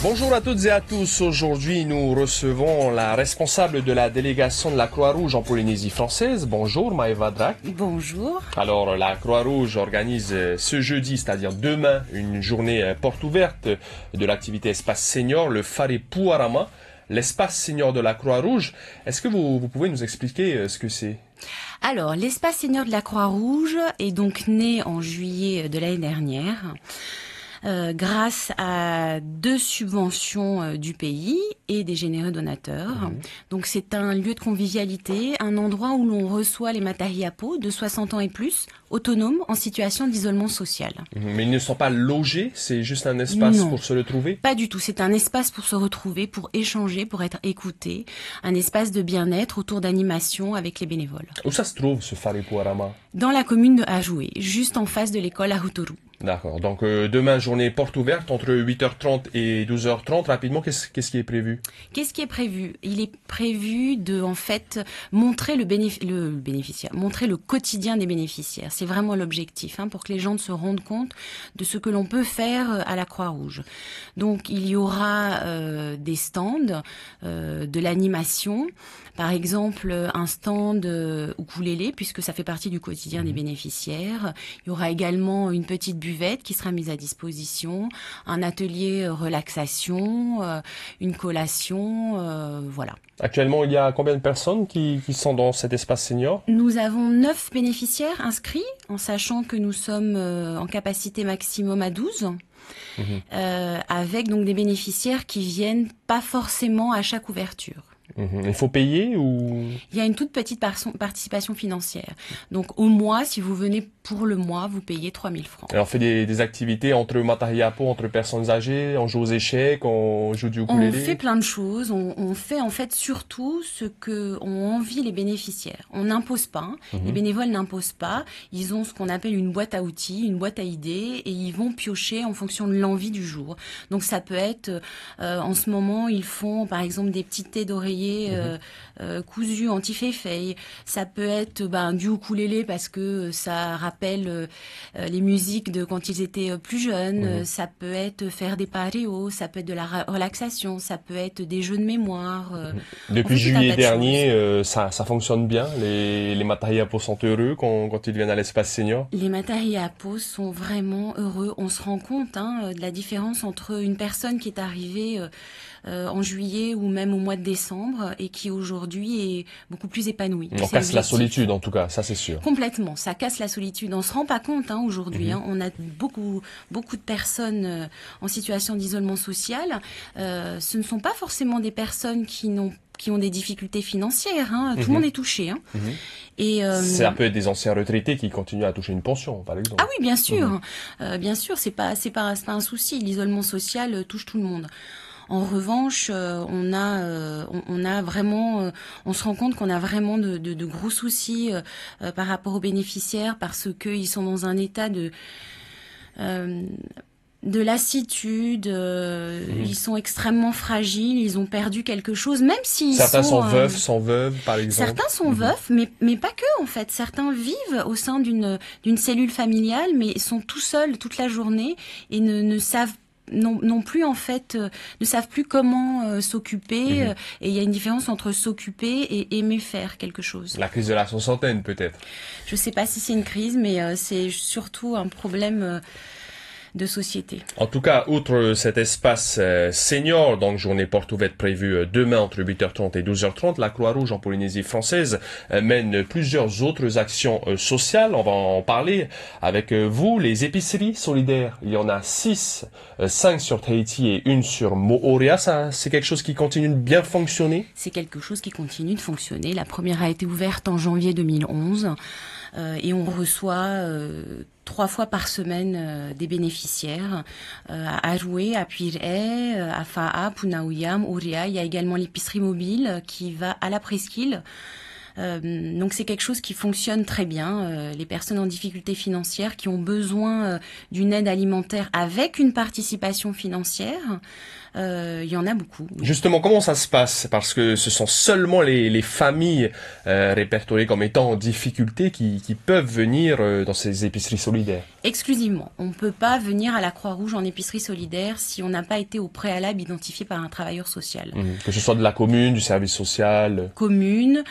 Bonjour à toutes et à tous. Aujourd'hui, nous recevons la responsable de la délégation de la Croix-Rouge en Polynésie française. Bonjour, Maëva Drac. Bonjour. Alors, la Croix-Rouge organise euh, ce jeudi, c'est-à-dire demain, une journée euh, porte ouverte de l'activité Espace Senior, le Fare Pouarama, l'espace senior de la Croix-Rouge. Est-ce que vous, vous pouvez nous expliquer euh, ce que c'est alors, l'espace senior de la Croix-Rouge est donc né en juillet de l'année dernière. Euh, grâce à deux subventions euh, du pays et des généreux donateurs. Mhm. Donc c'est un lieu de convivialité, un endroit où l'on reçoit les peau de 60 ans et plus, autonomes, en situation d'isolement social. Mhm. Mais ils ne sont pas logés, c'est juste un espace pour se retrouver Pas du tout, c'est un espace pour se retrouver, pour échanger, pour être écouté, un espace de bien-être autour d'animation avec les bénévoles. Où ça se trouve ce Faripuarama Dans la commune de Ajoué, juste en face de l'école Ahutoru. D'accord. Donc euh, demain, journée porte ouverte entre 8h30 et 12h30. Rapidement, qu'est-ce qui est prévu Qu'est-ce qui est prévu Il est prévu de, en fait, montrer le, le bénéficiaire, montrer le quotidien des bénéficiaires. C'est vraiment l'objectif, hein, pour que les gens se rendent compte de ce que l'on peut faire euh, à la Croix-Rouge. Donc, il y aura euh, des stands, de l'animation, par exemple un stand ukulélé, puisque ça fait partie du quotidien des mhm. bénéficiaires. Il y aura également une petite buvette qui sera mise à disposition, un atelier euh, relaxation, euh, une collation, euh, voilà. Actuellement, il y a combien de personnes qui, sont dans cet espace senior Nous avons 9 bénéficiaires inscrits, en sachant que nous sommes en capacité maximum à 12. Mhm. avec donc des bénéficiaires qui viennent pas forcément à chaque ouverture. Mhm. Il faut payer ou Il y a une toute petite participation financière. Donc au mois, si vous venez pour le mois, vous payez 3000 francs. Alors on fait des, activités entre Matahiapo, entre personnes âgées, on joue aux échecs, on joue du ukulélé. On fait plein de choses. On, fait en fait surtout ce que envie les bénéficiaires. On n'impose pas. Mhm. Les bénévoles n'imposent pas. Ils ont ce qu'on appelle une boîte à outils, une boîte à idées, et ils vont piocher en fonction de l'envie du jour. Donc ça peut être, euh, en ce moment, ils font par exemple des petits thés d'oreiller Mhm. Euh, euh, cousu anti-féfei. Ça peut être ben, bah, du ukulélé parce que ça rappelle euh, les musiques de quand ils étaient plus jeunes. Mhm. Ça peut être faire des pareos, ça peut être de la relaxation, ça peut être des jeux de mémoire. Mhm. Depuis juillet dernier, ça, ça, fonctionne bien. Les, les peau sont heureux quand, quand ils viennent à l'espace senior. Les peau sont vraiment heureux. On se rend compte hein, de la différence entre une personne qui est arrivée euh, en juillet ou même au mois de décembre et qui aujourd'hui est beaucoup plus épanoui. On casse la solitude en tout cas, ça c'est sûr. Complètement, ça casse la solitude. On se rend pas compte hein, aujourd'hui. Mhm. hein, on a beaucoup beaucoup de personnes euh, en situation d'isolement social. Euh, ce ne sont pas forcément des personnes qui n'ont qui ont des difficultés financières. Hein. Tout le mhm. monde est touché. Hein. Mhm. Et euh... ça peut être des anciens retraités qui continuent à toucher une pension, par exemple. Ah oui, bien sûr, euh, bien sûr, c'est pas c'est pas, pas un souci. L'isolement social euh, touche tout le monde. En revanche, euh, on a, euh, on, a vraiment, euh, on se rend compte qu'on a vraiment de, gros soucis par rapport aux bénéficiaires parce qu'ils sont dans un état de de lassitude, mmh. ils sont extrêmement fragiles, ils ont perdu quelque chose, même si certains sont, veufs, sont par exemple. Certains sont mmh. veufs, mais mais pas que en fait. Certains vivent au sein d'une cellule familiale, mais sont tout seuls toute la journée et ne ne savent non, non, plus en fait euh, ne savent plus comment euh, s'occuper mhm. euh, et il y a une différence entre s'occuper et aimer faire quelque chose. La crise de la soixantaine peut-être. Je ne sais pas si c'est une crise mais c'est surtout un problème de société. En tout cas, outre cet espace euh, senior, donc journée porte ouverte prévue euh, demain entre 8h30 et 12h30, la Croix-Rouge en Polynésie française euh, mène plusieurs autres actions sociales. On va en parler avec vous. Les épiceries solidaires, il y en a six, cinq sur Tahiti et une sur Moorea. Ça, c'est quelque chose qui continue de bien fonctionner C'est quelque chose qui continue de fonctionner. La première a été ouverte en janvier 2011 et on reçoit trois fois par semaine euh, des bénéficiaires euh, à Aroué, à Pire, euh, à Faa, Punaouyam, Ouria. Il y a également l'épicerie mobile qui va à la presqu'île. donc c'est quelque chose qui fonctionne très bien. les personnes en difficulté financière qui ont besoin d'une aide alimentaire avec une participation financière euh, il y en a beaucoup. Justement, comment ça se passe Parce que ce sont seulement les, familles euh, répertoriées comme étant en difficulté qui, peuvent venir euh, dans ces épiceries solidaires. Exclusivement. On ne peut pas venir à la Croix-Rouge en épicerie solidaire si on n'a pas été au préalable identifié par un travailleur social. Mhm. Que ce soit de la commune, du service social. Commune,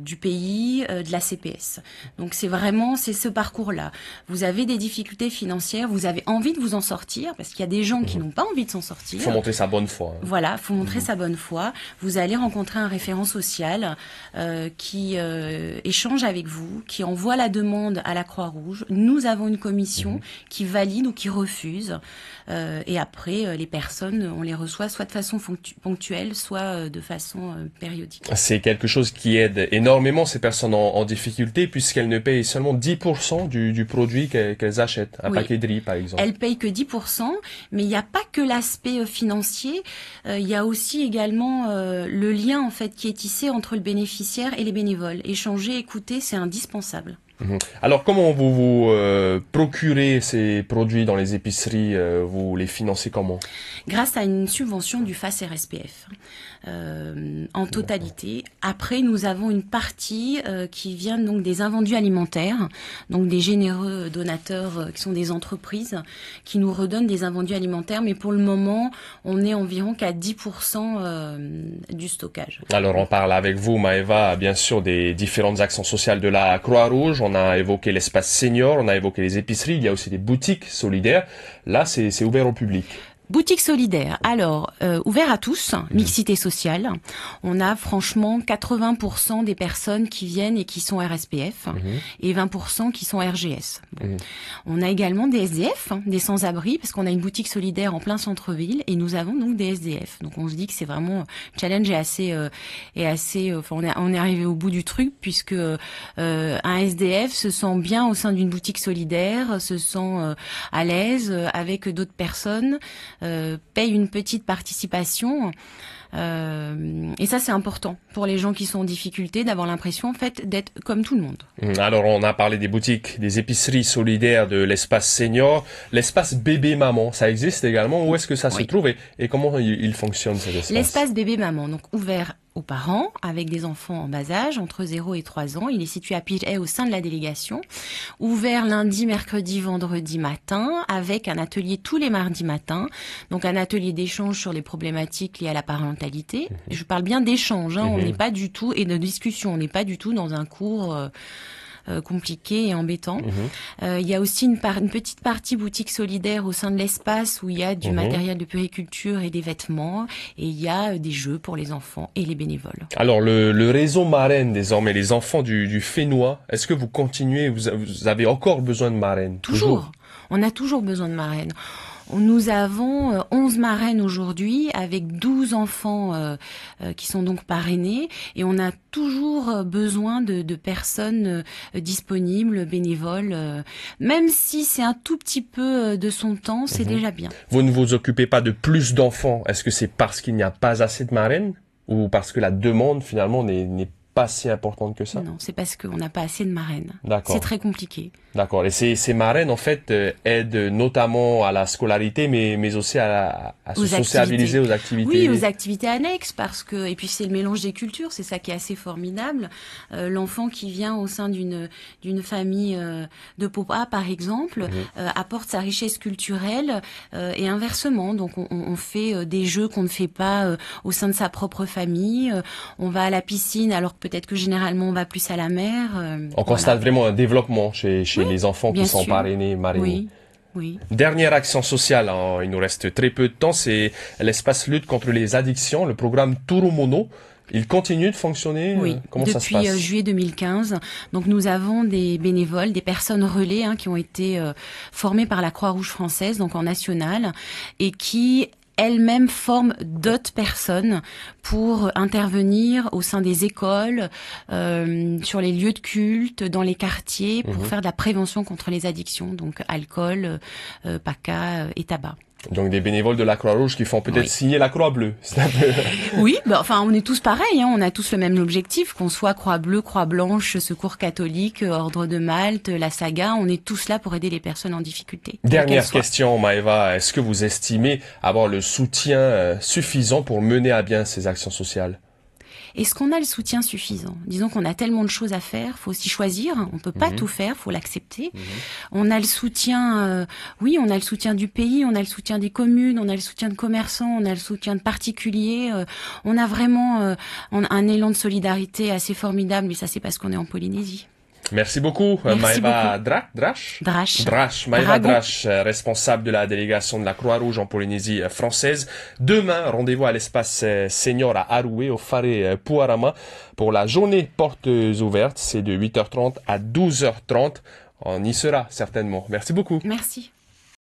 du pays, de la CPS. Donc c'est vraiment c'est ce parcours-là. Vous avez des difficultés financières, vous avez envie de vous en sortir parce qu'il y a des gens qui n'ont pas envie de s'en sortir. Il faut montrer sa bonne foi. Hein. Voilà, faut montrer mmh. sa bonne foi. Vous allez rencontrer un référent social euh, qui euh, échange avec vous, qui envoie la demande à la Croix-Rouge. Nous avons une commission mmh. qui valide ou qui refuse. Euh, et après, les personnes, on les reçoit soit de façon ponctuelle, soit de façon périodique. C'est quelque chose qui aide énormément ces personnes en, difficulté puisqu'elles ne payent seulement 10% du, produit qu'elles achètent, un paquet de riz par exemple. Elles payent que 10%, mais il n'y a pas que l'aspect euh, financier, euh, il y a aussi également euh, le lien en fait qui est tissé entre le bénéficiaire et les bénévoles. Échanger, écouter, c'est indispensable. Mhm. Alors comment vous vous euh, procurez ces produits dans les épiceries euh, Vous les financez comment Grâce à une subvention du FAS RSPF euh, en totalité. Après, nous avons une partie qui vient donc des invendus alimentaires, donc des généreux donateurs qui sont des entreprises qui nous redonnent des invendus alimentaires, mais pour le moment, on est environ qu'à 10% du stockage. Alors on parle avec vous, Maëva, bien sûr des différentes actions sociales de la Croix-Rouge on a évoqué l'espace senior, on a évoqué les épiceries, il y a aussi des boutiques solidaires. Là, c'est ouvert au public. Boutique solidaire. Alors, euh, ouvert à tous, mixité sociale. On a franchement 80% des personnes qui viennent et qui sont RSPF mhm. et 20% qui sont RGS. Mhm. On a également des SDF, hein, des sans-abri, parce qu'on a une boutique solidaire en plein centre-ville et nous avons donc des SDF. Donc on se dit que c'est vraiment challenge est assez euh, assez. Euh, enfin, on, on est arrivé au bout du truc puisque euh, un SDF se sent bien au sein d'une boutique solidaire, se sent à l'aise avec d'autres personnes. Euh, paye une petite participation. Euh, et ça, c'est important pour les gens qui sont en difficulté d'avoir l'impression, en fait, d'être comme tout le monde. Mmh, alors, on a parlé des boutiques, des épiceries solidaires, de l'espace senior, l'espace bébé-maman, ça existe également. Où est-ce que ça se trouve et, comment il, fonctionne cet espace L'espace bébé-maman, donc ouvert aux parents avec des enfants en bas âge, entre 0 et 3 ans. Il est situé à Pigeay au sein de la délégation, ouvert lundi, mercredi, vendredi matin, avec un atelier tous les mardis matin. Donc un atelier d'échange sur les problématiques liées à la parentalité. Mhm. Je parle bien d'échange, hein, on mhm. n'est pas du tout, et de discussion, on n'est pas du tout dans un cours... Euh, euh, compliqué et embêtant. Mhm. Euh, il y a aussi une, par une, petite partie boutique solidaire au sein de l'espace où il y a du mhm. matériel de puriculture et des vêtements et il y a euh, des jeux pour les enfants et les bénévoles. Alors le, réseau marraine désormais, les enfants du, du Fénois, est-ce que vous continuez, vous, avez encore besoin de marraine Toujours. On a toujours besoin de marraine. Nous avons 11 euh, marraines aujourd'hui avec 12 enfants euh, euh, qui sont donc parrainés et on a toujours besoin de, personnes disponibles, bénévoles. Même si c'est un tout petit peu de son temps, c'est mhm. déjà bien. Vous ne vous occupez pas de plus d'enfants. Est-ce que c'est parce qu'il n'y a pas assez de marraines ou parce que la demande finalement n'est pas pas si importante que ça Non, c'est parce qu'on n'a pas assez de marraines. D'accord. C'est très compliqué. D'accord. Et ces, marraines, en fait, euh, aident notamment à la scolarité, mais, mais aussi à, à se aux sociabiliser aux activités. Oui, aux activités annexes, parce que, et puis c'est le mélange des cultures, c'est ça qui est assez formidable. Euh, l'enfant qui vient au sein d'une d'une famille euh, de popa, par exemple, mhm. apporte sa richesse culturelle et inversement. Donc on, on fait des jeux qu'on ne fait pas au sein de sa propre famille. on va à la piscine alors Peut-être que généralement on va plus à la mer. Euh, on constate vraiment un développement chez, les enfants qui sont parrainés, marrainés. Oui. Dernière action sociale, hein, il nous reste très peu de temps, c'est l'espace lutte contre les addictions, le programme Touromono. Il continue de fonctionner euh, Oui, depuis ça se passe euh, juillet 2015. Donc nous avons des bénévoles, des personnes relais hein, qui ont été formées par la Croix-Rouge française, donc en national, et qui elle-même forme d'autres personnes pour intervenir au sein des écoles, euh, sur les lieux de culte, dans les quartiers, pour mhm. faire de la prévention contre les addictions, donc alcool, euh, paca euh, et tabac. Donc des bénévoles de la Croix-Rouge qui font peut-être signer la Croix-Bleue. oui, bah, enfin on est tous pareils, hein. on a tous le même objectif, qu'on soit Croix-Bleue, Croix-Blanche, Secours catholique, Ordre de Malte, la Saga, on est tous là pour aider les personnes en difficulté. Dernière question, Maeva, est-ce que vous estimez avoir le soutien euh, suffisant pour mener à bien ces actions sociales est-ce qu'on a le soutien suffisant Disons qu'on a tellement de choses à faire, faut aussi choisir. On peut pas mhm. tout faire, faut l'accepter. Mhm. On a le soutien, euh, oui, on a le soutien du pays, on a le soutien des communes, on a le soutien de commerçants, on a le soutien de particuliers. Euh, on a vraiment euh, un élan de solidarité assez formidable, mais ça c'est parce qu'on est en Polynésie. Merci beaucoup, Maëva Drach. Drach. Drash. Euh, responsable de la délégation de la Croix-Rouge en Polynésie euh, française. Demain, rendez-vous à l'espace euh, senior à Aroué, au Faré Pouarama, pour la journée portes ouvertes. C'est de 8h30 à 12h30. On y sera certainement. Merci beaucoup. Merci.